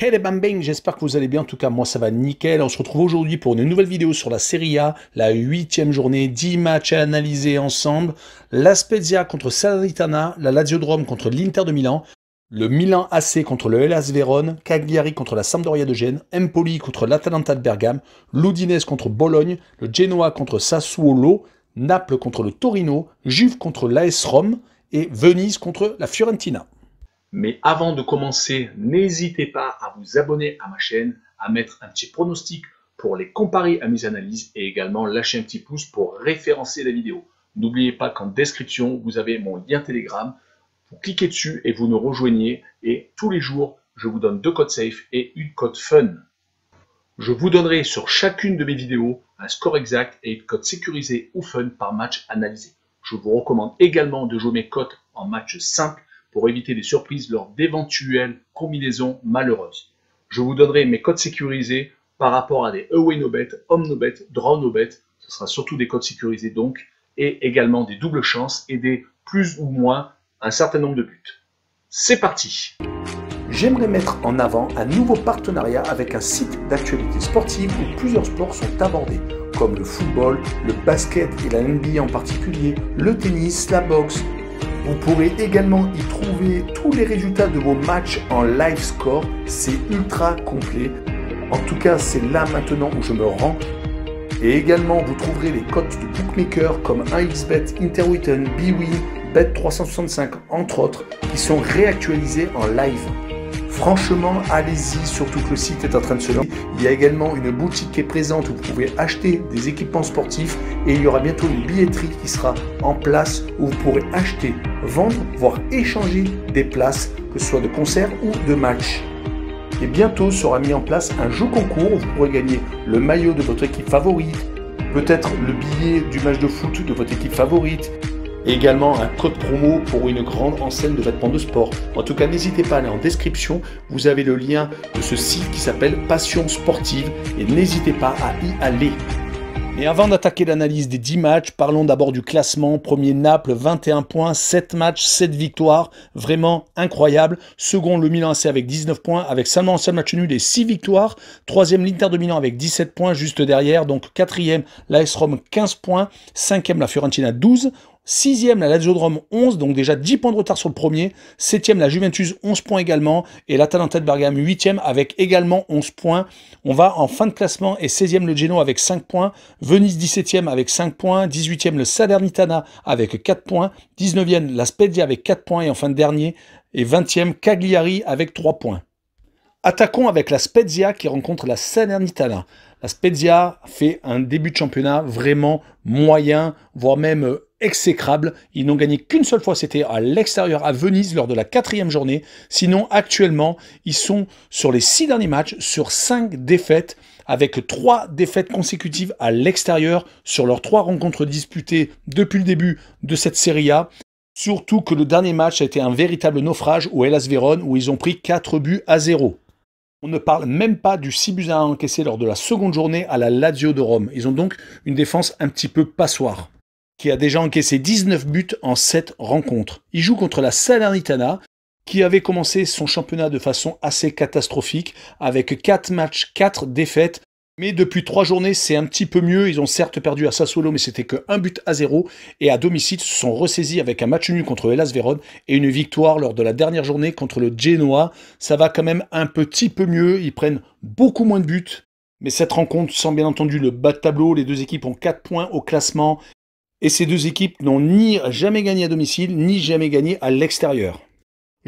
Hey les bam j'espère que vous allez bien, en tout cas moi ça va nickel, on se retrouve aujourd'hui pour une nouvelle vidéo sur la Serie A, la huitième journée, 10 matchs à analyser ensemble, la Spezia contre Salernitana, la Lazio Drome contre l'Inter de Milan, le Milan AC contre le Hellas Vérone, Cagliari contre la Sampdoria de Gênes, Empoli contre l'Atalanta de Bergame, l'Udinese contre Bologne, le Genoa contre Sassuolo, Naples contre le Torino, Juve contre l'AS Rome et Venise contre la Fiorentina. Mais avant de commencer, n'hésitez pas à vous abonner à ma chaîne, à mettre un petit pronostic pour les comparer à mes analyses et également lâcher un petit pouce pour référencer la vidéo. N'oubliez pas qu'en description, vous avez mon lien Telegram. Vous cliquez dessus et vous nous rejoignez. Et tous les jours, je vous donne deux codes safe et une code fun. Je vous donnerai sur chacune de mes vidéos un score exact et une code sécurisée ou fun par match analysé. Je vous recommande également de jouer mes codes en match simple pour éviter des surprises lors d'éventuelles combinaisons malheureuses. Je vous donnerai mes codes sécurisés par rapport à des away no bet, home no bet, draw no bet. Ce sera surtout des codes sécurisés donc, et également des doubles chances et des plus ou moins un certain nombre de buts. C'est parti J'aimerais mettre en avant un nouveau partenariat avec un site d'actualité sportive où plusieurs sports sont abordés, comme le football, le basket et la NBA en particulier, le tennis, la boxe, vous pourrez également y trouver tous les résultats de vos matchs en live score. C'est ultra complet. En tout cas, c'est là maintenant où je me rends. Et également, vous trouverez les cotes de bookmakers comme 1xbet, Interwitten, Biwi, Bet365, entre autres, qui sont réactualisés en live. Franchement, allez-y, surtout que le site est en train de se lancer. Il y a également une boutique qui est présente où vous pouvez acheter des équipements sportifs et il y aura bientôt une billetterie qui sera en place où vous pourrez acheter vendre, voire échanger des places, que ce soit de concert ou de match. Et bientôt sera mis en place un jeu concours où vous pourrez gagner le maillot de votre équipe favorite, peut-être le billet du match de foot de votre équipe favorite, et également un code promo pour une grande enseigne de vêtements de sport. En tout cas, n'hésitez pas à aller en description, vous avez le lien de ce site qui s'appelle Passion Sportive et n'hésitez pas à y aller. Et avant d'attaquer l'analyse des 10 matchs, parlons d'abord du classement. Premier Naples, 21 points, 7 matchs, 7 victoires, vraiment incroyable. Second, le Milan AC avec 19 points, avec seulement un seul match nul et 6 victoires. Troisième, l'Inter de Milan avec 17 points juste derrière. Donc quatrième, la s Rome 15 points. Cinquième, la Fiorentina 12. Sixième, la Lazio 11, donc déjà 10 points de retard sur le premier. Septième, la Juventus, 11 points également. Et la l'Atalanta de 8 e avec également 11 points. On va en fin de classement et 16e, le Geno avec 5 points. Venise, 17e avec 5 points. 18e, le Salernitana avec 4 points. 19e, la Spezia avec 4 points. Et en fin de dernier et 20e, Cagliari avec 3 points. Attaquons avec la Spezia qui rencontre la Salernitana. La Spezia fait un début de championnat vraiment moyen, voire même euh, exécrable. Ils n'ont gagné qu'une seule fois, c'était à l'extérieur, à Venise, lors de la quatrième journée. Sinon, actuellement, ils sont sur les six derniers matchs, sur cinq défaites, avec trois défaites consécutives à l'extérieur, sur leurs trois rencontres disputées depuis le début de cette Serie A. Surtout que le dernier match a été un véritable naufrage au Hellas Vérone, où ils ont pris quatre buts à 0. On ne parle même pas du 6 buts à encaisser lors de la seconde journée à la Lazio de Rome. Ils ont donc une défense un petit peu passoire, qui a déjà encaissé 19 buts en 7 rencontres. Il joue contre la Salernitana, qui avait commencé son championnat de façon assez catastrophique, avec 4 matchs, 4 défaites, mais depuis trois journées, c'est un petit peu mieux. Ils ont certes perdu à Sassuolo, mais c'était que un but à zéro. Et à domicile, se sont ressaisis avec un match nul contre Hellas Vérone et une victoire lors de la dernière journée contre le Genoa. Ça va quand même un petit peu mieux. Ils prennent beaucoup moins de buts. Mais cette rencontre sent bien entendu le bas de tableau. Les deux équipes ont 4 points au classement. Et ces deux équipes n'ont ni jamais gagné à domicile, ni jamais gagné à l'extérieur.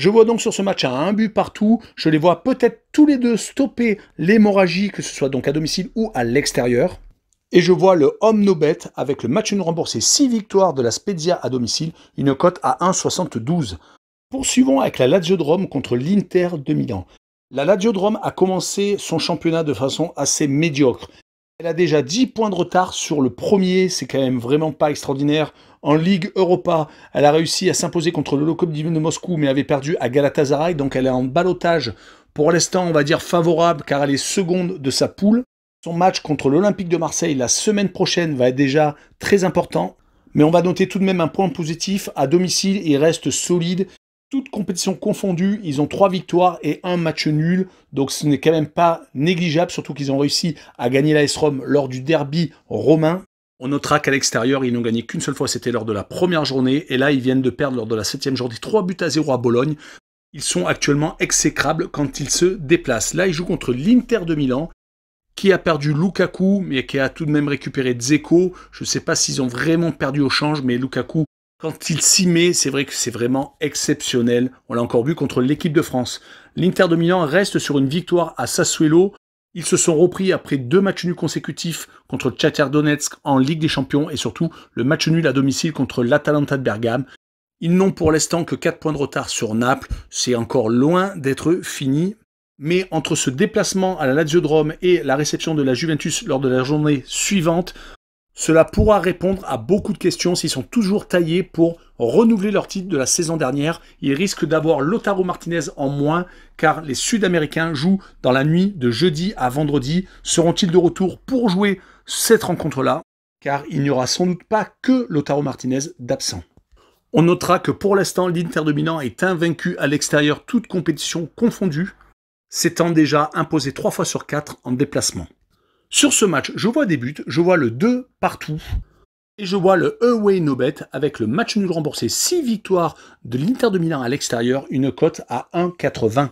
Je vois donc sur ce match un but partout. Je les vois peut-être tous les deux stopper l'hémorragie, que ce soit donc à domicile ou à l'extérieur. Et je vois le homme no bet avec le match une remboursé 6 victoires de la Spezia à domicile, une cote à 1,72. Poursuivons avec la Lazio de contre l'Inter de Milan. La Lazio de a commencé son championnat de façon assez médiocre. Elle a déjà 10 points de retard sur le premier, c'est quand même vraiment pas extraordinaire. En Ligue Europa, elle a réussi à s'imposer contre le divin de Moscou, mais avait perdu à Galatasaray, donc elle est en balotage pour l'instant, on va dire favorable, car elle est seconde de sa poule. Son match contre l'Olympique de Marseille la semaine prochaine va être déjà très important, mais on va noter tout de même un point positif. À domicile, il reste solide. Toute compétition confondue, ils ont trois victoires et un match nul. Donc ce n'est quand même pas négligeable, surtout qu'ils ont réussi à gagner la S-Rom lors du derby romain. On notera qu'à l'extérieur, ils n'ont gagné qu'une seule fois, c'était lors de la première journée, et là, ils viennent de perdre lors de la septième journée 3 buts à 0 à Bologne. Ils sont actuellement exécrables quand ils se déplacent. Là, ils jouent contre l'Inter de Milan, qui a perdu Lukaku, mais qui a tout de même récupéré Dzeko. Je ne sais pas s'ils ont vraiment perdu au change, mais Lukaku, quand il s'y met, c'est vrai que c'est vraiment exceptionnel. On l'a encore vu contre l'équipe de France. L'Inter de Milan reste sur une victoire à Sassuolo, ils se sont repris après deux matchs nuls consécutifs contre Tchaterdonetsk Donetsk en Ligue des Champions et surtout le match nul à domicile contre l'Atalanta de Bergame. Ils n'ont pour l'instant que 4 points de retard sur Naples, c'est encore loin d'être fini. Mais entre ce déplacement à la Lazio de et la réception de la Juventus lors de la journée suivante, cela pourra répondre à beaucoup de questions s'ils sont toujours taillés pour renouveler leur titre de la saison dernière. Ils risquent d'avoir Lotaro Martinez en moins car les Sud-Américains jouent dans la nuit de jeudi à vendredi. Seront-ils de retour pour jouer cette rencontre-là Car il n'y aura sans doute pas que Lotaro Martinez d'absent. On notera que pour l'instant, l'Inter dominant est invaincu à l'extérieur, toute compétition confondue, s'étant déjà imposé 3 fois sur 4 en déplacement. Sur ce match, je vois des buts, je vois le 2 partout. Et je vois le away no bet avec le match nul remboursé 6 victoires de l'Inter de Milan à l'extérieur, une cote à 1,80.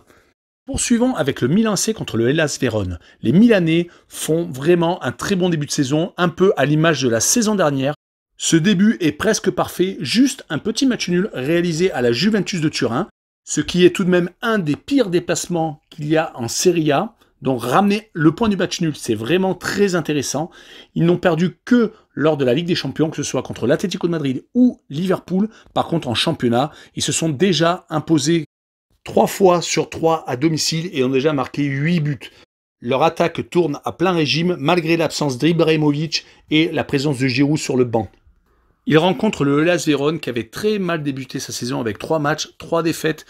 Poursuivons avec le Milan C contre le Hellas Vérone. Les Milanais font vraiment un très bon début de saison, un peu à l'image de la saison dernière. Ce début est presque parfait, juste un petit match nul réalisé à la Juventus de Turin, ce qui est tout de même un des pires déplacements qu'il y a en Serie A. Donc ramener le point du match nul, c'est vraiment très intéressant. Ils n'ont perdu que lors de la Ligue des Champions, que ce soit contre l'Atlético de Madrid ou Liverpool. Par contre, en championnat, ils se sont déjà imposés trois fois sur trois à domicile et ont déjà marqué 8 buts. Leur attaque tourne à plein régime malgré l'absence d'Ibrahimovic et la présence de Giroud sur le banc. Ils rencontrent le Las Véron qui avait très mal débuté sa saison avec trois matchs, trois défaites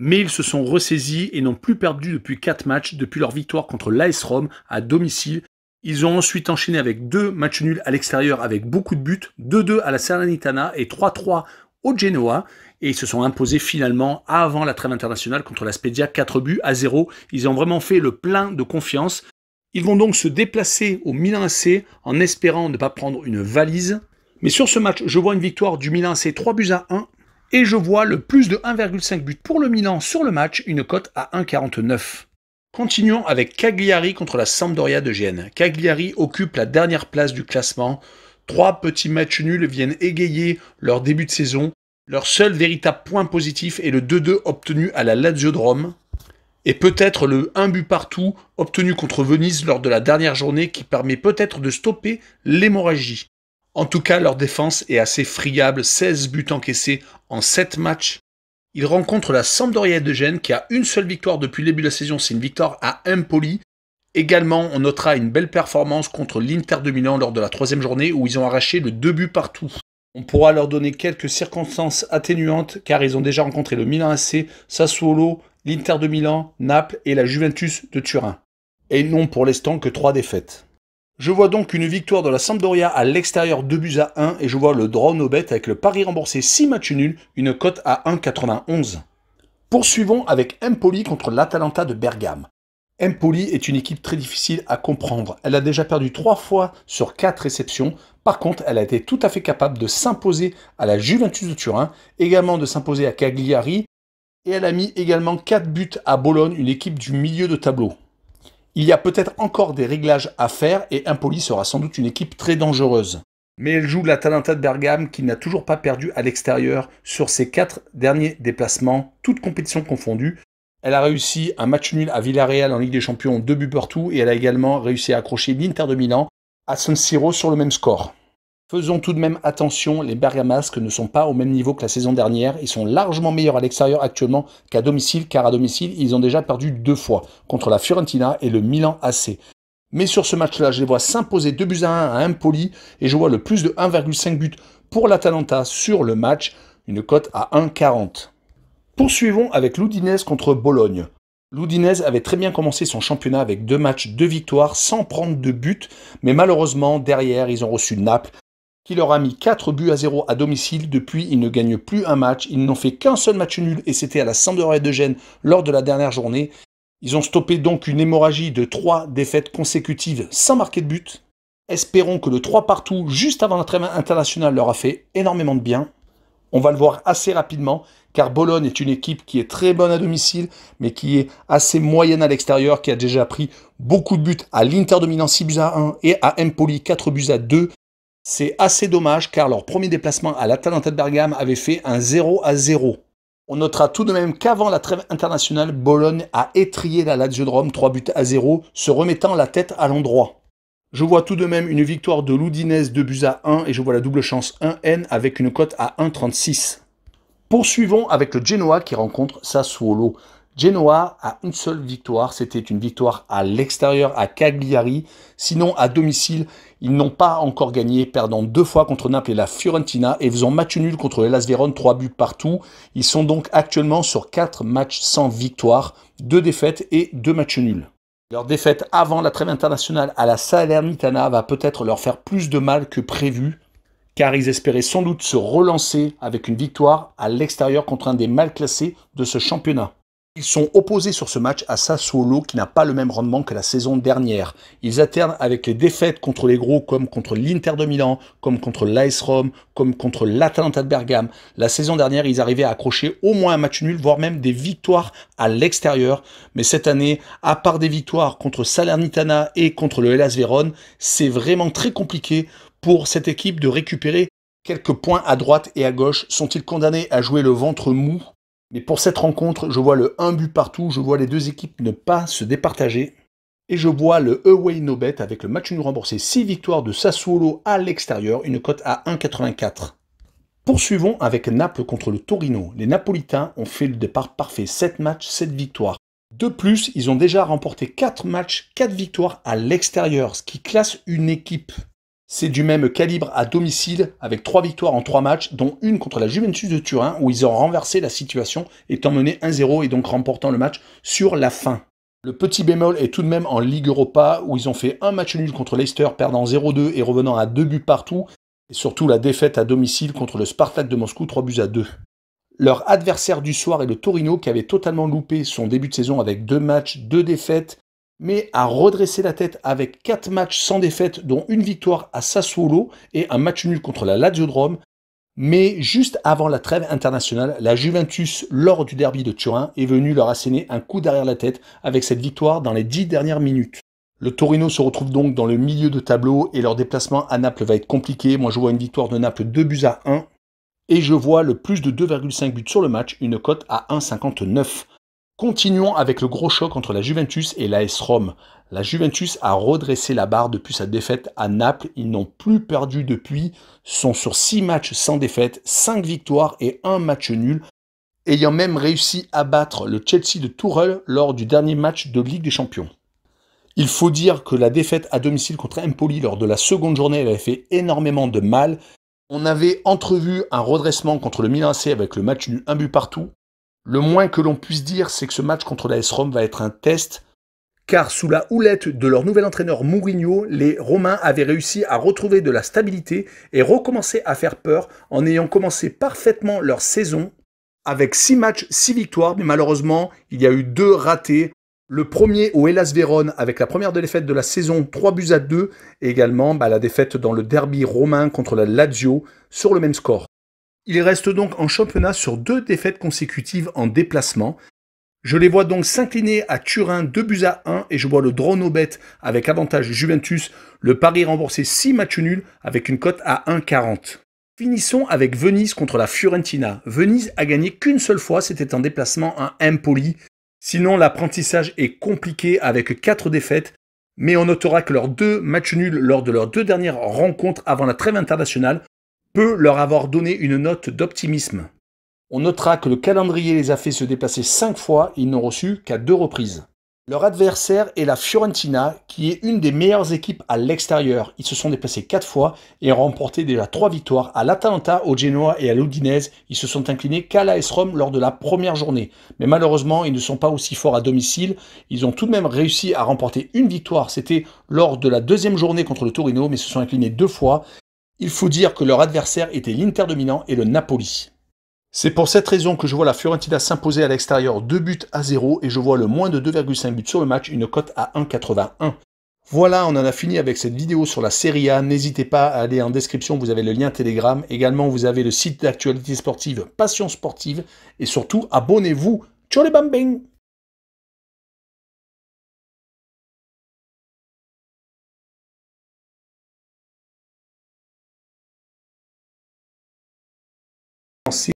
mais ils se sont ressaisis et n'ont plus perdu depuis 4 matchs depuis leur victoire contre l'AS Rome à domicile. Ils ont ensuite enchaîné avec deux matchs nuls à l'extérieur avec beaucoup de buts, 2-2 à la Salernitana et 3-3 au Genoa et ils se sont imposés finalement avant la trêve internationale contre la Spedia 4 buts à 0. Ils ont vraiment fait le plein de confiance. Ils vont donc se déplacer au Milan AC en espérant ne pas prendre une valise. Mais sur ce match, je vois une victoire du Milan AC 3 buts à 1 et je vois le plus de 1,5 but pour le Milan sur le match, une cote à 1,49. Continuons avec Cagliari contre la Sampdoria de Gênes. Cagliari occupe la dernière place du classement. Trois petits matchs nuls viennent égayer leur début de saison. Leur seul véritable point positif est le 2-2 obtenu à la Lazio de Rome et peut-être le 1 but partout obtenu contre Venise lors de la dernière journée qui permet peut-être de stopper l'hémorragie. En tout cas, leur défense est assez friable, 16 buts encaissés en 7 matchs. Ils rencontrent la Sampdoria de Gênes qui a une seule victoire depuis le début de la saison, c'est une victoire à Empoli. Également, on notera une belle performance contre l'Inter de Milan lors de la troisième journée où ils ont arraché le 2 buts partout. On pourra leur donner quelques circonstances atténuantes car ils ont déjà rencontré le Milan AC, Sassuolo, l'Inter de Milan, Naples et la Juventus de Turin. Et ils n'ont pour l'instant que 3 défaites. Je vois donc une victoire de la Sampdoria à l'extérieur 2 buts à 1 et je vois le drone no bet avec le pari remboursé 6 matchs nuls, une cote à 1,91. Poursuivons avec Empoli contre l'Atalanta de Bergame. Empoli est une équipe très difficile à comprendre. Elle a déjà perdu 3 fois sur 4 réceptions. Par contre, elle a été tout à fait capable de s'imposer à la Juventus de Turin, également de s'imposer à Cagliari, et elle a mis également 4 buts à Bologne, une équipe du milieu de tableau. Il y a peut-être encore des réglages à faire et Impoli sera sans doute une équipe très dangereuse. Mais elle joue Talenta de Bergame qui n'a toujours pas perdu à l'extérieur sur ses quatre derniers déplacements, toutes compétitions confondues. Elle a réussi un match nul à Villarreal en Ligue des Champions, deux buts partout, et elle a également réussi à accrocher l'Inter de Milan à San Siro sur le même score. Faisons tout de même attention, les Bergamasques ne sont pas au même niveau que la saison dernière. Ils sont largement meilleurs à l'extérieur actuellement qu'à domicile, car à domicile, ils ont déjà perdu deux fois, contre la Fiorentina et le Milan AC. Mais sur ce match-là, je les vois s'imposer 2 buts à 1 à Impoli, et je vois le plus de 1,5 buts pour l'Atalanta sur le match, une cote à 1,40. Poursuivons avec l'Oudinez contre Bologne. L'Oudinez avait très bien commencé son championnat avec deux matchs, deux victoires, sans prendre de but, mais malheureusement, derrière, ils ont reçu Naples, qui leur a mis 4 buts à 0 à domicile. Depuis, ils ne gagnent plus un match. Ils n'ont fait qu'un seul match nul et c'était à la et de Gênes lors de la dernière journée. Ils ont stoppé donc une hémorragie de 3 défaites consécutives sans marquer de but. Espérons que le 3 partout juste avant la international, internationale leur a fait énormément de bien. On va le voir assez rapidement car Bologne est une équipe qui est très bonne à domicile mais qui est assez moyenne à l'extérieur, qui a déjà pris beaucoup de buts à l'Inter 6 buts à 1 et à Empoli 4 buts à 2. C'est assez dommage car leur premier déplacement à l'Atalanta de Bergame avait fait un 0 à 0. On notera tout de même qu'avant la trêve internationale, Bologne a étrié la Lazio de Rome 3 buts à 0, se remettant la tête à l'endroit. Je vois tout de même une victoire de l'Oudinez de buts à 1 et je vois la double chance 1N avec une cote à 1,36. Poursuivons avec le Genoa qui rencontre Sassuolo. Genoa a une seule victoire, c'était une victoire à l'extérieur à Cagliari, sinon à domicile, ils n'ont pas encore gagné, perdant deux fois contre Naples et la Fiorentina et faisant match nul contre l'AS Vérone, trois buts partout. Ils sont donc actuellement sur quatre matchs sans victoire, deux défaites et deux matchs nuls. Leur défaite avant la trêve internationale à la Salernitana va peut-être leur faire plus de mal que prévu, car ils espéraient sans doute se relancer avec une victoire à l'extérieur contre un des mal classés de ce championnat. Ils sont opposés sur ce match à Sassuolo qui n'a pas le même rendement que la saison dernière. Ils alternent avec les défaites contre les gros comme contre l'Inter de Milan, comme contre l'AS Rome, comme contre l'Atalanta de Bergame. La saison dernière, ils arrivaient à accrocher au moins un match nul, voire même des victoires à l'extérieur. Mais cette année, à part des victoires contre Salernitana et contre le Hellas Vérone, c'est vraiment très compliqué pour cette équipe de récupérer quelques points à droite et à gauche. Sont-ils condamnés à jouer le ventre mou mais pour cette rencontre, je vois le 1 but partout, je vois les deux équipes ne pas se départager. Et je vois le away no bet avec le match nul remboursé 6 victoires de Sassuolo à l'extérieur, une cote à 1,84. Poursuivons avec Naples contre le Torino. Les Napolitains ont fait le départ parfait, 7 matchs, 7 victoires. De plus, ils ont déjà remporté 4 matchs, 4 victoires à l'extérieur, ce qui classe une équipe c'est du même calibre à domicile avec trois victoires en trois matchs, dont une contre la Juventus de Turin où ils ont renversé la situation étant menés 1-0 et donc remportant le match sur la fin. Le petit bémol est tout de même en Ligue Europa où ils ont fait un match nul contre Leicester perdant 0-2 et revenant à deux buts partout et surtout la défaite à domicile contre le Spartak de Moscou 3 buts à 2. Leur adversaire du soir est le Torino qui avait totalement loupé son début de saison avec deux matchs, deux défaites mais a redressé la tête avec 4 matchs sans défaite, dont une victoire à Sassuolo et un match nul contre la Lazio de Rome. Mais juste avant la trêve internationale, la Juventus, lors du derby de Turin, est venue leur asséner un coup derrière la tête avec cette victoire dans les 10 dernières minutes. Le Torino se retrouve donc dans le milieu de tableau et leur déplacement à Naples va être compliqué. Moi, je vois une victoire de Naples 2 buts à 1 et je vois le plus de 2,5 buts sur le match, une cote à 1,59. Continuons avec le gros choc entre la Juventus et l'AS Rome. La Juventus a redressé la barre depuis sa défaite à Naples. Ils n'ont plus perdu depuis, sont sur 6 matchs sans défaite, 5 victoires et 1 match nul, ayant même réussi à battre le Chelsea de Tourelle lors du dernier match de Ligue des Champions. Il faut dire que la défaite à domicile contre Empoli lors de la seconde journée avait fait énormément de mal. On avait entrevu un redressement contre le Milan C avec le match nul un but partout le moins que l'on puisse dire, c'est que ce match contre la S-Rom va être un test, car sous la houlette de leur nouvel entraîneur Mourinho, les Romains avaient réussi à retrouver de la stabilité et recommencer à faire peur en ayant commencé parfaitement leur saison avec 6 matchs, 6 victoires, mais malheureusement, il y a eu deux ratés. Le premier au Hellas Vérone avec la première défaite de la saison, 3 buts à 2, et également bah, la défaite dans le derby romain contre la Lazio sur le même score. Il reste donc en championnat sur deux défaites consécutives en déplacement. Je les vois donc s'incliner à Turin 2 buts à 1 et je vois le Drone au avec avantage Juventus, le pari remboursé 6 matchs nuls avec une cote à 1,40. Finissons avec Venise contre la Fiorentina. Venise a gagné qu'une seule fois, c'était en déplacement à Empoli. Sinon, l'apprentissage est compliqué avec 4 défaites, mais on notera que leurs deux matchs nuls lors de leurs deux dernières rencontres avant la trêve internationale peut leur avoir donné une note d'optimisme. On notera que le calendrier les a fait se déplacer 5 fois ils n'ont reçu qu'à deux reprises. Leur adversaire est la Fiorentina, qui est une des meilleures équipes à l'extérieur. Ils se sont déplacés 4 fois et ont remporté déjà 3 victoires à l'Atalanta, au Genoa et à l'Udinese. Ils se sont inclinés qu'à la Rome lors de la première journée. Mais malheureusement, ils ne sont pas aussi forts à domicile. Ils ont tout de même réussi à remporter une victoire. C'était lors de la deuxième journée contre le Torino, mais se sont inclinés deux fois. Il faut dire que leur adversaire était l'Inter de Milan et le Napoli. C'est pour cette raison que je vois la Fiorentina s'imposer à l'extérieur 2 buts à 0 et je vois le moins de 2,5 buts sur le match, une cote à 1,81. Voilà, on en a fini avec cette vidéo sur la Serie A. N'hésitez pas à aller en description, vous avez le lien Telegram. Également, vous avez le site d'actualité sportive Passion Sportive. Et surtout, abonnez-vous. Ciao les bambins Merci.